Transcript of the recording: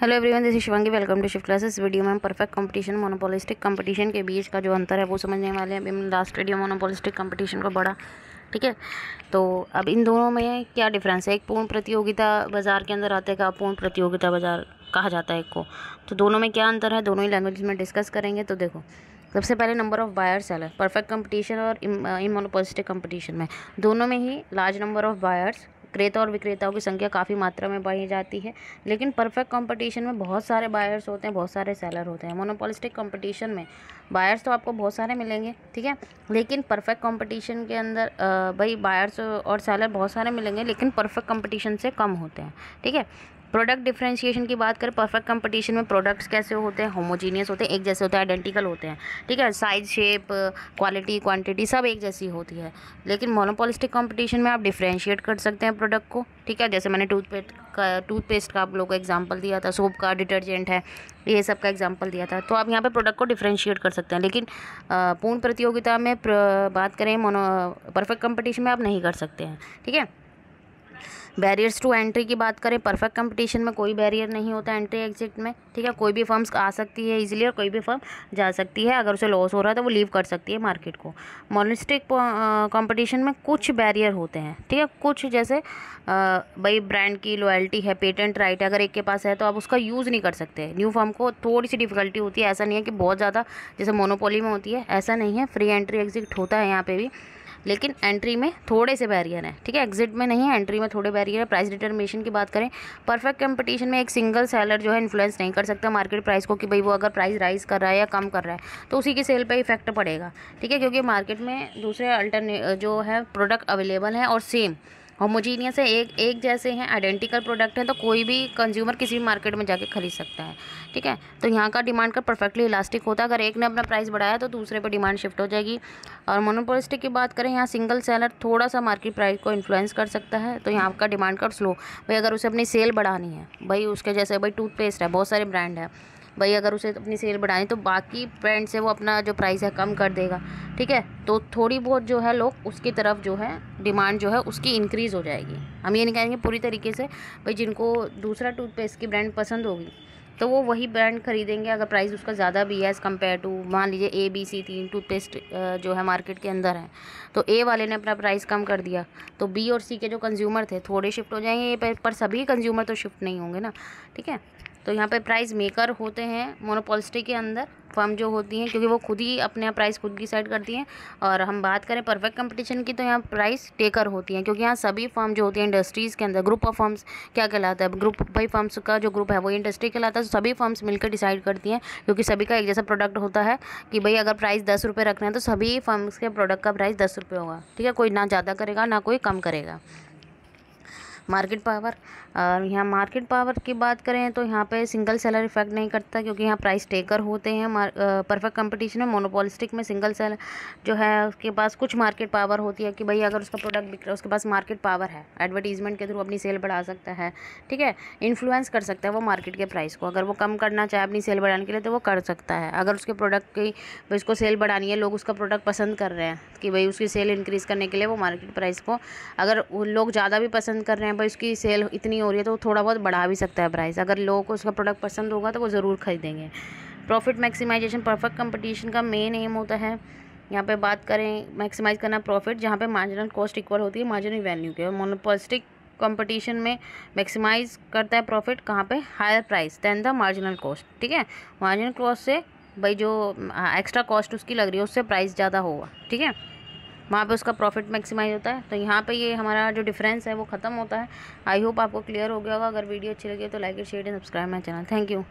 hello everyone this Shivangi welcome to shift classes video में हम perfect competition monopolistic competition के बीच का जो अंतर है वो समझने वाले हैं अभी हम लास्ट वीडियो मोनोपोलिस्टिक कंपटीशन को बढ़ा ठीक है तो अब इन दोनों में क्या डिफरेंस है एक पूर्ण प्रतियोगिता बाज़ार के अंदर आते का पूर्ण प्रतियोगिता बाज़ार कहा जाता है एक को तो दोनों में क्या अंतर है दोनों ही लैंग्वेज में डिस्कस करेंगे तो देखो सबसे पहले number of buyer seller perfect competition और इमोनोपोलिस्टिक कंपटीशन में दोनों में ही लार्ज नंबर ऑफ़ बायर्स क्रेता और विक्रेताओं की संख्या काफ़ी मात्रा में बढ़ी जाती है लेकिन परफेक्ट कंपटीशन में बहुत सारे बायर्स होते हैं बहुत सारे सेलर होते हैं मोनोपोलिस्टिक कंपटीशन में बायर्स तो आपको बहुत सारे मिलेंगे ठीक है लेकिन परफेक्ट कंपटीशन के अंदर भाई बायर्स और सेलर बहुत सारे मिलेंगे लेकिन परफेक्ट कंपटीशन से कम होते हैं ठीक है प्रोडक्ट डिफ्रेंशिएशन की बात करें परफेक्ट कंपटीशन में प्रोडक्ट्स कैसे होते हैं होमोजीनियस होते हैं एक जैसे होते हैं आइडेंटिकल होते हैं ठीक है साइज शेप क्वालिटी क्वांटिटी सब एक जैसी होती है लेकिन मोनोपोलिस्टिक कंपटीशन में आप डिफ्रेंशिएट कर सकते हैं प्रोडक्ट को ठीक है जैसे मैंने टूथपेस्ट का टूथपेस्ट का आप लोगों को एग्जाम्पल दिया था सोप का डिटर्जेंट है ये सब का एग्जाम्पल दिया था तो आप यहाँ पर प्रोडक्ट को डिफ्रेंशिएट कर सकते हैं लेकिन पूर्ण प्रतियोगिता में प्र, बात करें मोनो परफेक्ट कंपटीशन में आप नहीं कर सकते हैं ठीक है बैरियर्स टू एंट्री की बात करें परफेक्ट कंपटीशन में कोई बैरियर नहीं होता एंट्री एग्जिट में ठीक है कोई भी फर्म्स आ सकती है इजीली और कोई भी फर्म जा सकती है अगर उसे लॉस हो रहा है तो वो लीव कर सकती है मार्केट को मोनिस्टिक कंपटीशन में कुछ बैरियर होते हैं ठीक है कुछ जैसे भाई ब्रांड की लॉयल्टी है पेटेंट राइट अगर एक के पास है तो आप उसका यूज़ नहीं कर सकते न्यू फॉर्म को थोड़ी सी डिफिकल्टी होती है ऐसा नहीं है कि बहुत ज़्यादा जैसे मोनोपोली में होती है ऐसा नहीं है फ्री एंट्री एग्जिट होता है यहाँ पर भी लेकिन एंट्री में थोड़े से बैरियर हैं ठीक है एग्जिट में नहीं है एंट्री में थोड़े बैरियर है प्राइस डिटर्मिनेशन की बात करें परफेक्ट कंपटीशन में एक सिंगल सेलर जो है इन्फ्लुएंस नहीं कर सकता मार्केट प्राइस को कि भाई वो अगर प्राइस राइज कर रहा है या कम कर रहा है तो उसी की सेल पर इफेक्ट पड़ेगा ठीक है क्योंकि मार्केट में दूसरे अल्टरने जो है प्रोडक्ट अवेलेबल हैं और सेम होमोजीनियस है एक एक जैसे हैं आइडेंटिकल प्रोडक्ट हैं तो कोई भी कंज्यूमर किसी भी मार्केट में जाके खरीद सकता है ठीक है तो यहाँ का डिमांड का परफेक्टली इलास्टिक होता है अगर एक ने अपना प्राइस बढ़ाया तो दूसरे पर डिमांड शिफ्ट हो जाएगी और मोनोपोलिस्टिक की बात करें यहाँ सिंगल सेलर थोड़ा सा मार्केट प्राइस को इन्फ्लुएंस कर सकता है तो यहाँ का डिमांड का स्लो भाई अगर उसे अपनी सेल बढ़ानी है भाई उसके जैसे भाई टूथपेस्ट है बहुत सारे ब्रांड है भाई अगर उसे अपनी सेल बढ़ाएं तो बाकी ब्रांड से वो अपना जो प्राइस है कम कर देगा ठीक है तो थोड़ी बहुत जो है लोग उसकी तरफ जो है डिमांड जो है उसकी इंक्रीज़ हो जाएगी हम ये नहीं कहेंगे पूरी तरीके से भाई जिनको दूसरा टूथपेस्ट की ब्रांड पसंद होगी तो वो वही ब्रांड खरीदेंगे अगर प्राइस उसका ज़्यादा भी है एज़ कम्पेयर टू मान लीजिए ए बी सी तीन टूथपेस्ट जो है मार्केट के अंदर है तो ए वाले ने अपना प्राइस कम कर दिया तो बी और सी के जो कंज्यूमर थे थोड़े शिफ्ट हो जाएंगे पर, पर सभी कंज्यूमर तो शिफ्ट नहीं होंगे ना ठीक है तो यहाँ पे प्राइस मेकर होते हैं मोनोपोलिस्टी के अंदर फर्म जो होती हैं क्योंकि वो खुद ही अपने प्राइस खुद डिसाइड करती हैं और हम बात करें परफेक्ट कंपटीशन की तो यहाँ प्राइस टेकर होती हैं क्योंकि यहाँ सभी फर्म जो होती हैं इंडस्ट्रीज़ के अंदर ग्रुप ऑफ फर्म्स क्या कहलाता है ग्रुप भाई फर्म्स का जो ग्रुप है वो इंडस्ट्री कहलाता है तो सभी फर्म्स मिलकर डिसाइड करती हैं क्योंकि सभी का एक जैसा प्रोडक्ट होता है कि भाई अगर प्राइस दस रुपये रखना है तो सभी फर्म्स के प्रोडक्ट का प्राइस दस रुपये होगा ठीक है कोई ना ज़्यादा करेगा ना कोई कम करेगा मार्केट पावर और यहाँ मार्केट पावर की बात करें तो यहाँ पे सिंगल सेलर इफेक्ट नहीं करता क्योंकि यहाँ प्राइस टेकर होते हैं परफेक्ट कंपटीशन में मोनोपोलिस्टिक में सिंगल सेलर जो है उसके पास कुछ मार्केट पावर होती है कि भाई अगर उसका प्रोडक्ट बिक रहा है उसके पास मार्केट पावर है एडवर्टीजमेंट के थ्रू अपनी सेल बढ़ा सकता है ठीक है इन्फ्लुएंस कर सकता है वो मार्केट के प्राइस को अगर वो कम करना चाहे अपनी सेल बढ़ाने के लिए तो वो कर सकता है अगर उसके प्रोडक्ट की उसको सेल बढ़ानी है लोग उसका प्रोडक्ट पसंद कर रहे हैं कि भाई उसकी सेल इंक्रीज़ करने के लिए वो मार्केट प्राइस को अगर लोग ज़्यादा भी पसंद कर रहे हैं भाई उसकी सेल इतनी हो रही है तो थोड़ा बहुत बढ़ा भी सकता है प्राइस अगर लोगों को उसका प्रोडक्ट पसंद होगा तो वो ज़रूर खरीदेंगे प्रॉफिट मैक्सिमाइजेशन परफेक्ट कंपटीशन का मेन एम होता है यहाँ पे बात करें मैक्सिमाइज करना प्रॉफिट जहाँ पे मार्जिनल कॉस्ट इक्वल होती है मार्जिनल वैल्यू के मोनोपोलिस्टिक कंपटीशन में मैक्सिमाइज करता है प्रॉफिट कहाँ पे higher price than the marginal cost ठीक है मार्जिनल कॉस्ट से भाई जो एक्स्ट्रा हाँ, कॉस्ट उसकी लग रही है उससे प्राइस ज़्यादा होगा ठीक है वहाँ पे उसका प्रॉफिट मैक्सिमाइज होता है तो यहाँ पे ये हमारा जो डिफरेंस है वो ख़त्म होता है आई होप आपको क्लियर हो गया होगा अगर वीडियो अच्छी लगी तो like share and subscribe my channel thank you